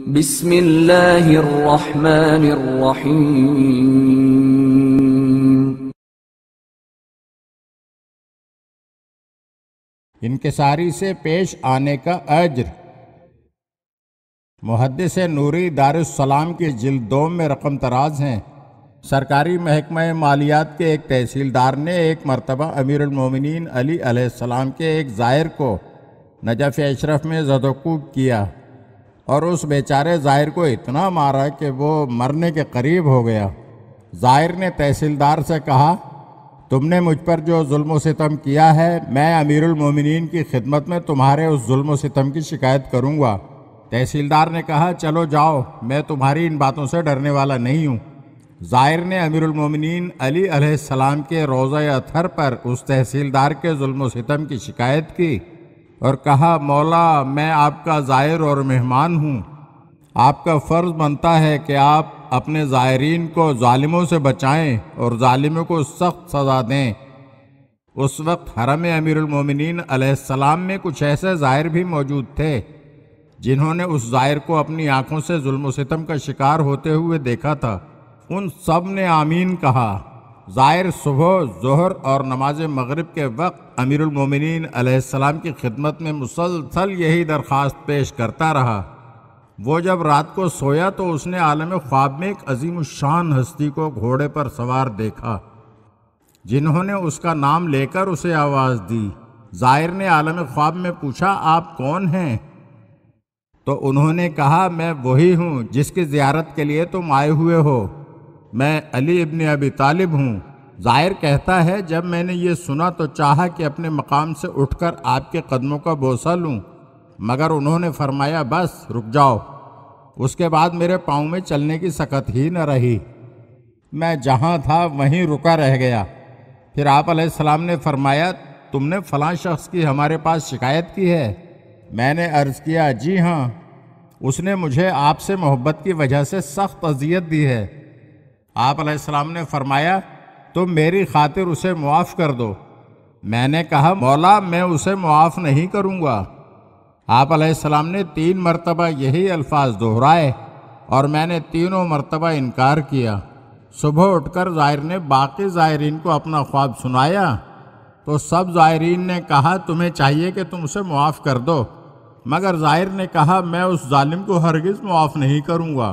इनकसारी इनके सारी से पेश आने का अज्र मुहदस नूरी दारुसलाम के जिल्दोम में रकम तराज हैं सरकारी महकमा मालियात के एक तहसीलदार ने एक मरतबा अमीरमिन अली सलाम के एक ज़ायर को नजफ़ अशरफ में जदोकूब किया और उस बेचारे जाहिर को इतना मारा कि वो मरने के करीब हो गया जाहिर ने तहसीलदार से कहा तुमने मुझ पर जो जुल्म सितम किया है मैं अमीरमिन की खिदमत में तुम्हारे उस जुल्म सितम की शिकायत करूँगा तहसीलदार ने कहा चलो जाओ मैं तुम्हारी इन बातों से डरने वाला नहीं हूँ जाहिर ने अमीरमिन अली सलाम के रोज़ अथर पर उस तहसीलदार के जुल्म सितम की शिकायत की और कहा मौला मैं आपका ज़ायर और मेहमान हूँ आपका फ़र्ज़ बनता है कि आप अपने ज़ायरीन को ालिमों से बचाएं और ालिमों को सख्त सज़ा दें उस वक्त हरम अमीरमिन सलाम में कुछ ऐसे ज़ायर भी मौजूद थे जिन्होंने उस ज़ायर को अपनी आँखों से जुल्म सितम का शिकार होते हुए देखा था उन सब ने आमीन कहा ज़ाहिर सुबह जहर और नमाज मगरब के वक्त अमीरमिन आसमाम की खिदमत में मुसलसल यही दरख्वास्त पेश करता रहा वो जब रात को सोया तो उसने आलम ख्वाब में एक अजीम शान हस्ती को घोड़े पर सवार देखा जिन्होंने उसका नाम लेकर उसे आवाज़ दी ज़ाहिर ने आलम ख्वाब में पूछा आप कौन हैं तो उन्होंने कहा मैं वही हूँ जिसकी ज़्यारत के लिए तुम आए हुए हो मैं अली इबन अबी तालिब हूँ जाहिर कहता है जब मैंने ये सुना तो चाहा कि अपने मकाम से उठकर आपके कदमों का बोसा लूँ मगर उन्होंने फरमाया बस रुक जाओ उसके बाद मेरे पाँव में चलने की सकत ही न रही मैं जहाँ था वहीं रुका रह गया फिर आप सलाम ने फरमाया तुमने फ़लाँ शख्स की हमारे पास शिकायत की है मैंने अर्ज़ किया जी हाँ उसने मुझे आपसे मोहब्बत की वजह से सख्त अजियत दी है आप सलाम ने फरमाया तो मेरी खातिर उसे मुआफ़ कर दो मैंने कहा मौला मैं उसे मुआफ़ नहीं करूँगा आप सलाम ने तीन मरतबा यही अल्फाज दोहराए और मैंने तीनों मरतबा इनकार किया सुबह उठकर जायर ने बाकी ज़ायरीन को अपना ख्वाब सुनाया तो सब ज़ायरीन ने कहा तुम्हें चाहिए कि तुम उसे मुआफ़ कर दो मगर ज़ायर ने कहा मैं उस जालिम को हरगिज़ मुआफ़ नहीं करूँगा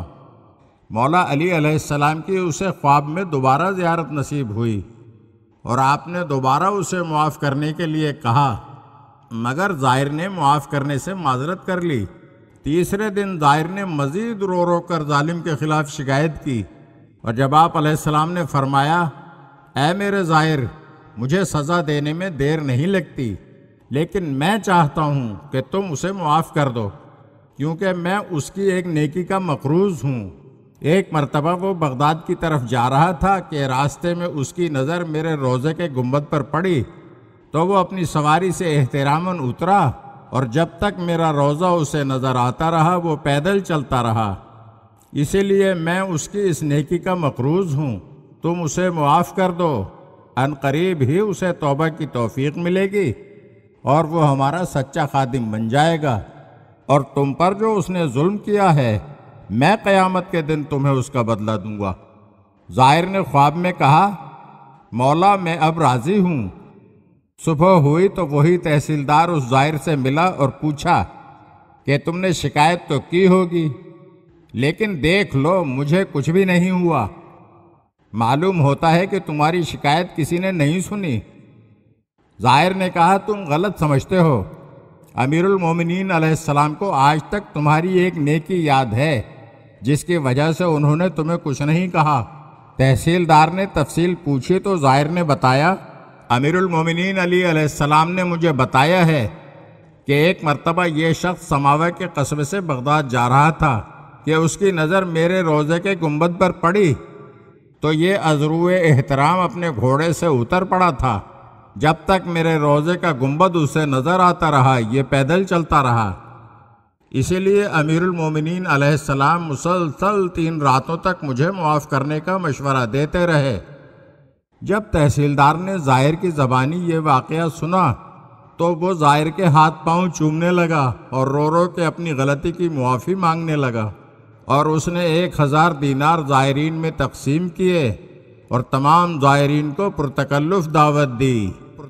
मौला अली अलैहिस्सलाम की उसे ख्वाब में दोबारा ज़्यारत नसीब हुई और आपने दोबारा उसे मुआफ़ करने के लिए कहा मगर जाहिर ने मुआफ़ करने से माजरत कर ली तीसरे दिन जाहिर ने मज़ीद रो रो कर जालिम के ख़िलाफ़ शिकायत की और जब आप अलैहिस्सलाम ने फरमाया ऐ मेरे जाहिर मुझे सज़ा देने में देर नहीं लगती लेकिन मैं चाहता हूँ कि तुम उसे मुआफ़ कर दो क्योंकि मैं उसकी एक नेकी का मकरूज़ हूँ एक मरतबा वो बगदाद की तरफ जा रहा था कि रास्ते में उसकी नज़र मेरे रोज़े के गुम्बद पर पड़ी तो वो अपनी सवारी से एहतरामन उतरा और जब तक मेरा रोज़ा उसे नज़र आता रहा वो पैदल चलता रहा इसीलिए मैं उसकी इस नेकी का मकरूज़ हूँ तुम उसे मुआफ़ कर दो अन करीब ही उसे तोबा की तोफ़ी मिलेगी और वो हमारा सच्चा खादिम बन जाएगा और तुम पर जो उसने जुल्म किया है मैं क़यामत के दिन तुम्हें उसका बदला दूंगा जाहिर ने ख्वाब में कहा मौला मैं अब राज़ी हूँ सुबह हुई तो वही तहसीलदार उस जाहिर से मिला और पूछा कि तुमने शिकायत तो की होगी लेकिन देख लो मुझे कुछ भी नहीं हुआ मालूम होता है कि तुम्हारी शिकायत किसी ने नहीं सुनी जाहिर ने कहा तुम गलत समझते हो अमीरुल मोमिनीन अलैहिस्सलाम को आज तक तुम्हारी एक नेकी याद है जिसकी वजह से उन्होंने तुम्हें कुछ नहीं कहा तहसीलदार ने तफसील पूछी तो जाहिर ने बताया अमीरुल मोमिनीन अली अलैहिस्सलाम ने मुझे बताया है कि एक मरतबा ये शख्स समावे के कस्बे से बगदाद जा रहा था कि उसकी नज़र मेरे रोज़े के गुम्बद पर पड़ी तो ये अजरू एहतराम अपने घोड़े से उतर पड़ा था जब तक मेरे रोज़े का गुम्बद उसे नज़र आता रहा ये पैदल चलता रहा इसीलिए अमीरुल अलैहिस्सलाम मुसलसल तीन रातों तक मुझे मुआफ़ करने का मशवरा देते रहे जब तहसीलदार ने जाहिर की ज़बानी ये वाक़ सुना तो वो जाहिर के हाथ पांव चूमने लगा और रो रो के अपनी गलती की मुआफ़ी मांगने लगा और उसने एक हज़ार दीनार ज़ायरीन में तकसीम किए और तमाम ज़ायरीन को पुरतकल्लफ़ दावत दी